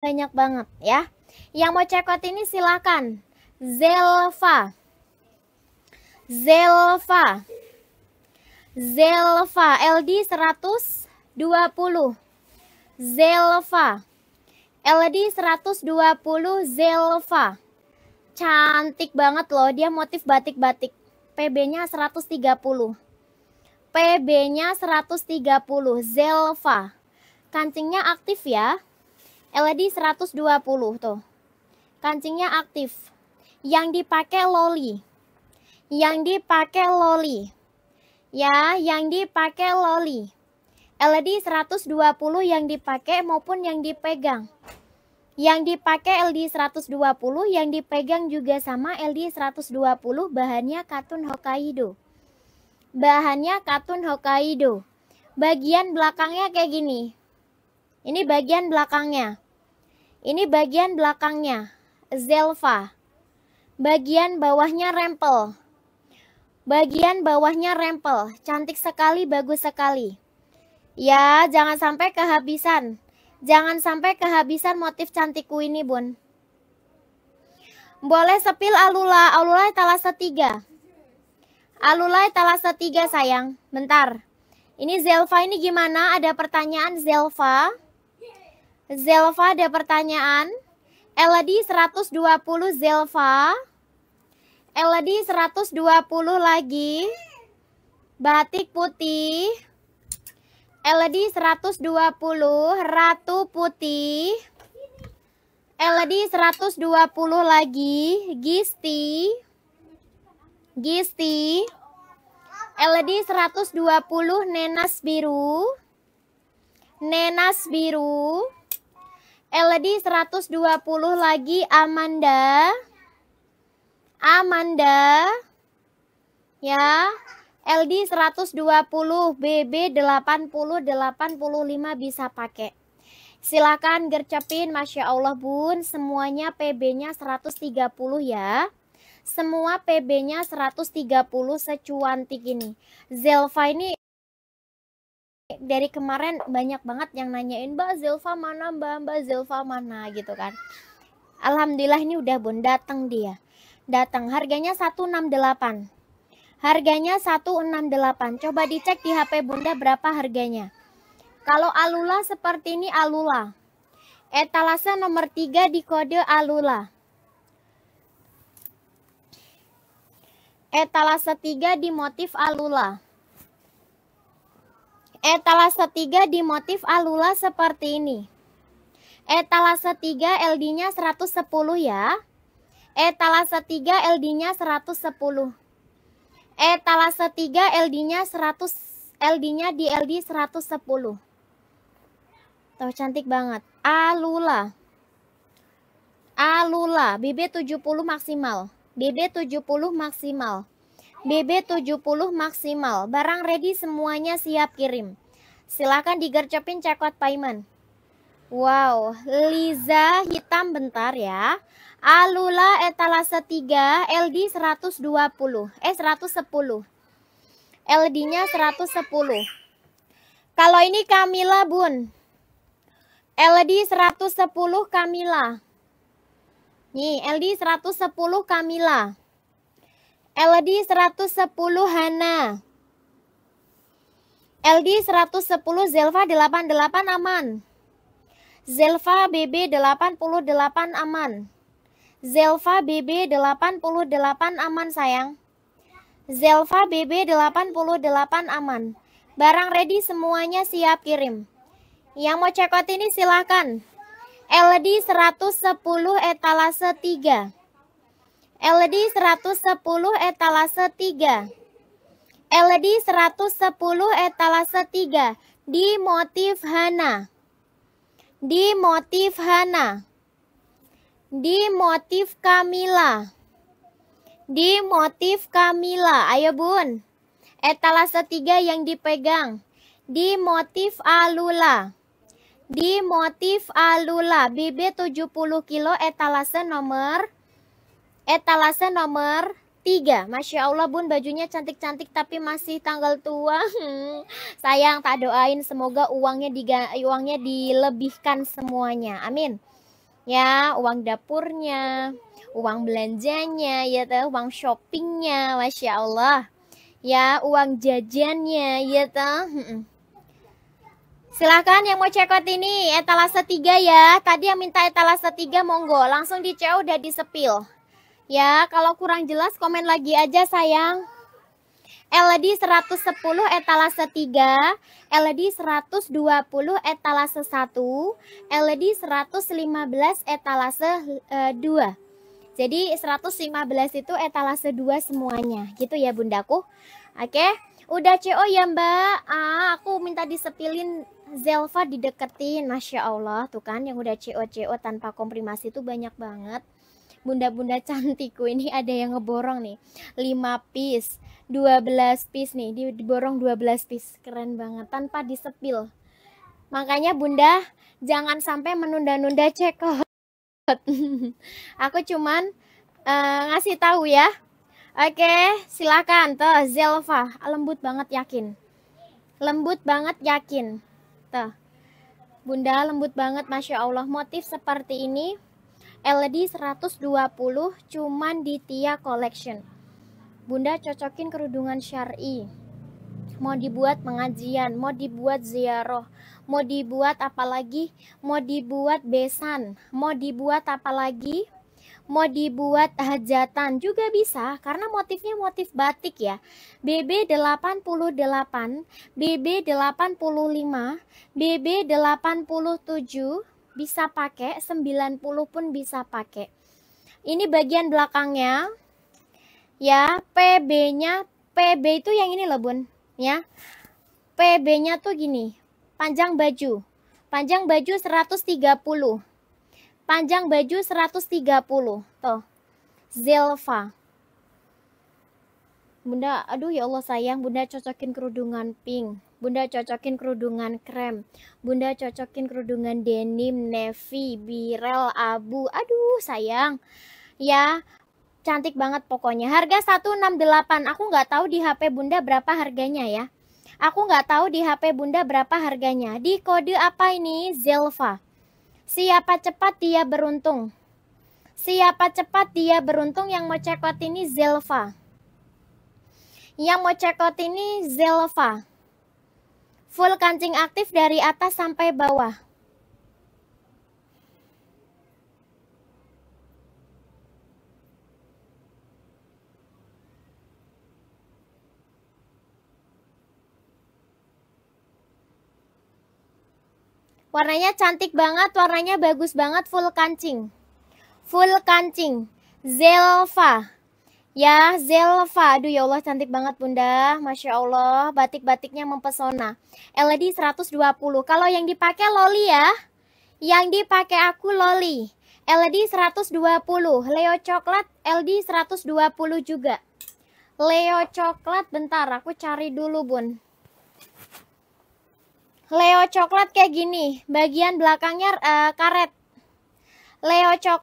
banyak banget ya. Yang mau cekot ini silakan. Zelva. Zelva. Zelva LD 120. Zelva. LD 120 Zelva. Cantik banget loh dia motif batik-batik. PB-nya 130. PB-nya 130 Zelva. Kancingnya aktif ya. LED eh, 120 tuh. Kancingnya aktif. Yang dipakai loli. Yang dipakai loli. Ya, yang dipakai loli. Eh, LED 120 yang dipakai maupun yang dipegang. Yang dipakai LD 120, yang dipegang juga sama LD 120, bahannya katun Hokkaido. Bahannya katun Hokkaido. Bagian belakangnya kayak gini, ini bagian belakangnya. Ini bagian belakangnya. Zelva. Bagian bawahnya rempel. Bagian bawahnya rempel. Cantik sekali, bagus sekali. Ya, jangan sampai kehabisan. Jangan sampai kehabisan motif cantikku ini, Bun. Boleh sepil Alula. Alula talase tiga. Alula talase tiga, sayang. Bentar. Ini Zelva ini gimana? Ada pertanyaan Zelva? Zelva. Zelva ada pertanyaan. Eladi 120 Zelva. Eladi 120 lagi. Batik putih. Eladi 120 Ratu putih. Eladi 120 lagi. Gisti. Gisti. LED 120 nenas biru. Nenas biru. LED 120 lagi Amanda. Amanda. Ya. LD 120, BB 80, 85 bisa pakai. Silakan gercepin, Masya Allah bun. Semuanya PB-nya 130 ya. Semua PB-nya 130 secuantik ini. Zelva ini dari kemarin banyak banget yang nanyain Mbak Zelva mana Mbak Mbak Zilva mana gitu kan Alhamdulillah ini udah bun datang dia datang harganya 168 harganya 168 coba dicek di HP bunda berapa harganya kalau Alula seperti ini Alula etalase nomor tiga di kode Alula etalase tiga di motif Alula Etalase 3 di motif alula seperti ini. Etalase 3 LD-nya 110 ya. Etalase 3 LD-nya 110. Etalase 3 LD-nya 100 LD-nya di LD 110. Tuh cantik banget. Alula. Alula BB 70 maksimal. BB 70 maksimal. BB70 maksimal. Barang ready semuanya siap kirim. Silahkan digercepin cekot payment. Wow, Liza hitam bentar ya. Alula etalase 3 LD 120. Eh 110. LD-nya 110. Kalau ini Kamila Bun. LD 110 Kamila. Nih, LD 110 Kamila. LD 110 Hana. LD 110 Zelva 88 aman. Zelva BB 88 aman. Zelva BB 88 aman sayang. Zelva BB 88 aman. Barang ready semuanya siap kirim. Yang mau check out ini silahkan. LD 110 etalase 3. LED 110 etalase 3. LED 110 etalase 3 di motif Hana. Di motif Hana. Di motif Kamila. Di motif Kamila. Ayo Bun. Etalase 3 yang dipegang. Di motif Alula. Di motif Alula. BB 70 kilo etalase nomor etalase nomor 3. Masya Allah bun bajunya cantik-cantik tapi masih tanggal tua. Hmm. Sayang tak doain semoga uangnya di uangnya dilebihkan semuanya. Amin. Ya, uang dapurnya, uang belanjanya, ya tuh, uang shoppingnya, masya Allah. Ya, uang jajannya, ya tuh. Silahkan yang mau cekot ini etalase 3 ya. Tadi yang minta etalase 3 monggo langsung di udah disepil. Ya, kalau kurang jelas komen lagi aja sayang. LED 110 etalase 3, LED 120 etalase 1, LED 115 etalase 2. Eh, Jadi 115 itu etalase 2 semuanya, gitu ya bundaku. Oke, udah CO ya mbak. Ah, aku minta disepilin Zelva dideketin, Masya Allah. Tuh kan yang udah CO-CO tanpa komprimasi itu banyak banget bunda-bunda cantikku ini ada yang ngeborong nih 5 piece 12 piece nih diborong 12 piece keren banget tanpa disepil makanya bunda jangan sampai menunda-nunda checkout aku cuman uh, ngasih tahu ya oke silakan tuh Zelva lembut banget yakin lembut banget yakin tuh Bunda lembut banget Masya Allah motif seperti ini LED 120 cuman di Tia Collection. Bunda cocokin kerudungan syari. Mau dibuat pengajian, mau dibuat ziarah, mau dibuat apalagi, mau dibuat besan, mau dibuat apalagi, mau dibuat hajatan juga bisa karena motifnya motif batik ya. BB 88, BB 85, BB 87, bisa pakai, 90 pun bisa pakai. Ini bagian belakangnya. Ya, PB-nya, PB itu yang ini loh, Bun, ya. PB-nya tuh gini, panjang baju. Panjang baju 130. Panjang baju 130. Tuh. Zelva. Bunda, aduh ya Allah sayang, Bunda cocokin kerudungan pink. Bunda cocokin kerudungan krem. Bunda cocokin kerudungan denim, navy, birel, abu. Aduh, sayang. Ya, cantik banget pokoknya. Harga 168. Aku nggak tahu di HP Bunda berapa harganya ya. Aku nggak tahu di HP Bunda berapa harganya. Di kode apa ini? Zelva. Siapa cepat dia beruntung. Siapa cepat dia beruntung yang mau cekot ini Zelva. Yang mau cekot ini Zelva. Full kancing aktif dari atas sampai bawah. Warnanya cantik banget, warnanya bagus banget, full kancing. Full kancing. Zelva. Ya, Zelva. Aduh ya Allah cantik banget Bunda. Masya Allah, batik-batiknya mempesona. LED 120. Kalau yang dipakai Loli ya. Yang dipakai aku Loli. LED 120. Leo coklat LED 120 juga. Leo coklat bentar aku cari dulu Bun. Leo coklat kayak gini, bagian belakangnya uh, karet. Leo coklat